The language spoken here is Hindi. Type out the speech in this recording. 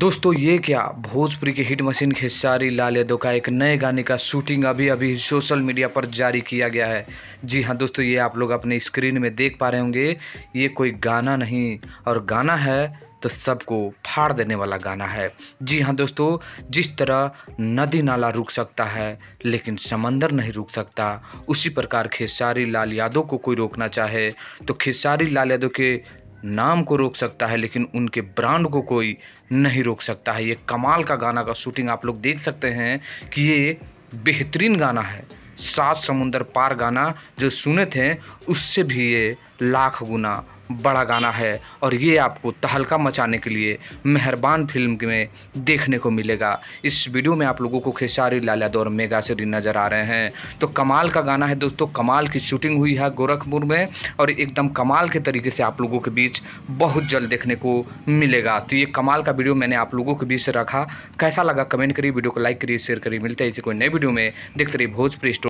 दोस्तों ये क्या भोजपुरी के हिट मशीन खेसारी लाल यादव का एक नए गाने का शूटिंग अभी अभी सोशल मीडिया पर जारी किया गया है जी हाँ दोस्तों ये आप लोग अपने स्क्रीन में देख पा रहे होंगे ये कोई गाना नहीं और गाना है तो सबको फाड़ देने वाला गाना है जी हाँ दोस्तों जिस तरह नदी नाला रुक सकता है लेकिन समंदर नहीं रुक सकता उसी प्रकार खेसारी लाल यादव को कोई रोकना चाहे तो खेसारी लाल यादव के नाम को रोक सकता है लेकिन उनके ब्रांड को कोई नहीं रोक सकता है ये कमाल का गाना का शूटिंग आप लोग देख सकते हैं कि ये बेहतरीन गाना है सात समुंदर पार गाना जो सुने थे उससे भी ये लाख गुना बड़ा गाना है और ये आपको तहलका मचाने के लिए मेहरबान फिल्म में देखने को मिलेगा इस वीडियो में आप लोगों को खेसारी यादव और मेगा सीरी नज़र आ रहे हैं तो कमाल का गाना है दोस्तों कमाल की शूटिंग हुई है गोरखपुर में और एकदम कमाल के तरीके से आप लोगों के बीच बहुत जल्द देखने को मिलेगा तो ये कमाल का वीडियो मैंने आप लोगों के बीच रखा कैसा लगा कमेंट करिए वीडियो को लाइक करिए शेयर करिए मिलते हैं इसे कोई नए वीडियो में देखते रहिए भोजपुरी स्टोर